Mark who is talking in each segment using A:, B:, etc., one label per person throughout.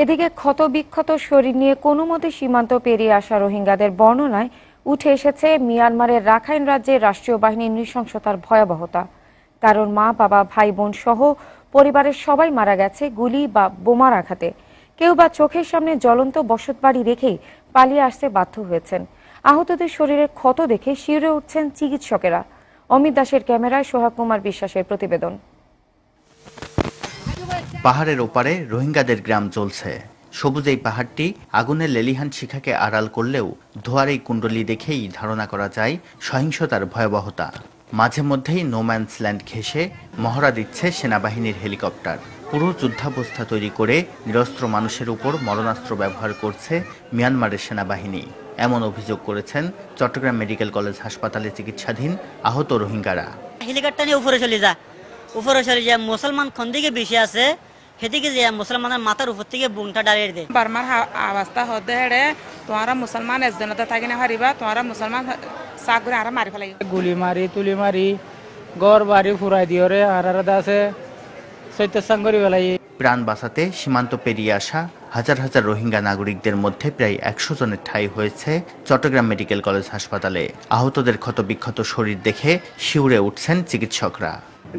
A: এদিকে ক্ষত বিক্ষত শরীর নিয়ে কোনো মতে সীমান্ত পেরিয়ে আসা রোহিঙ্গাদের বর্ণনায় উঠে এসেছে মিয়ানমারের রাখাইন রাজ্যে রাষ্ট্রীয় বাহিনীর নৃশংসতার ভয়াবহতা কারণ মা বাবা ভাই বোন সহ পরিবারের সবাই মারা গেছে গুলি বা বোমার আঘাতে কেউ বা চোখের সামনে জ্বলন্ত বসত বাড়ি রেখেই পালিয়ে আসতে বাধ্য হয়েছেন আহতদের শরীরের ক্ষত দেখে শিউরে উঠছেন চিকিৎসকেরা অমিত দাসের ক্যামেরায় সোহাগ কুমার বিশ্বাসের প্রতিবেদন
B: পাহাড়ের ওপারে রোহিঙ্গাদের গ্রাম চলছে সবুজ এই পাহাড়টি আগুনের লেলিহান শিখাকে আড়াল করলেও ধোয়ার এই কুণ্ডলি দেখেই ধারণা করা যায় সহিংসতার ভয়াবহতা মাঝে মধ্যেই নোম্যান্স ল্যান্ড ঘেঁষে মহড়া দিচ্ছে সেনাবাহিনীর হেলিকপ্টার পুরো যুদ্ধাবস্থা তৈরি করে নিরস্ত্র মানুষের উপর মরণাস্ত্র ব্যবহার করছে মিয়ানমারের সেনাবাহিনী এমন অভিযোগ করেছেন চট্টগ্রাম মেডিকেল কলেজ হাসপাতালে চিকিৎসাধীন আহত রোহিঙ্গারা হেলিকপ্টার
A: নিয়ে উপরে চলে যা উপরে চলে যা মুসলমান খন্দিকে বেশি আছে সেদিকে যে মুসলমানের মাথার উপর থেকে বুনটা ডালিয়ে দেয় বার্মার অবস্থা হতে হেড়ে তোমারা মুসলমান একজনতা থাকি না হারিবা তোমারা মুসলমান চাক করে আর মারি ফেলাই
B: গুলি মারি তুলি মারি গড় বাড়ি ফুরাই দিও রে আর আর দাসে সৈত্যসাং করি ফেলাই প্রাণ বাঁচাতে সীমান্ত পেরিয়ে আসা হাজার হাজার রোহিঙ্গা নাগরিকদের মধ্যে প্রায় একশো জনের ঠাঁই হয়েছে চট্টগ্রাম মেডিকেল কলেজ হাসপাতালে আহতদের ক্ষতবিক্ষত শরীর দেখে শিউরে উঠছেন চিকিৎসকরা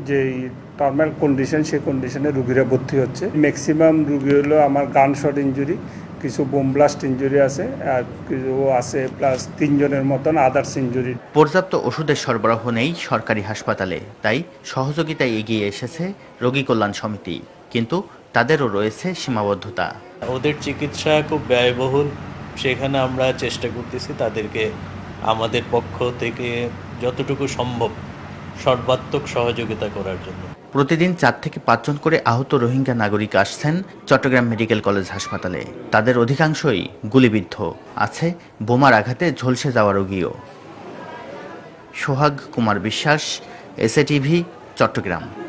C: যেই নর্মাল কন্ডিশন সেই কন্ডিশনে রুগীরা ভর্তি হচ্ছে ম্যাক্সিমাম রুগী হলো আমার গান শট ইঞ্জুরি কিছু বোম ব্লাস্ট ইঞ্জুরি আছে আর কিছু আছে প্লাস তিনজনের মতন আদার্স ইঞ্জুরি
B: পর্যাপ্ত ওষুধের সরবরাহ নেই সরকারি হাসপাতালে তাই সহযোগিতায় এগিয়ে এসেছে রোগী কল্যাণ সমিতি কিন্তু তাদেরও রয়েছে সীমাবদ্ধতা ওদের চিকিৎসা খুব ব্যয়বহুল সেখানে আমরা চেষ্টা করতেছি তাদেরকে আমাদের পক্ষ থেকে যতটুকু সম্ভব সর্বাত্মক সহযোগিতা করার জন্য প্রতিদিন চার থেকে পাঁচজন করে আহত রোহিঙ্গা নাগরিক আসছেন চট্টগ্রাম মেডিকেল কলেজ হাসপাতালে তাদের অধিকাংশই গুলিবিদ্ধ আছে বোমার আঘাতে ঝলসে যাওয়া রোগীও সোহাগ কুমার বিশ্বাস এসএটিভি চট্টগ্রাম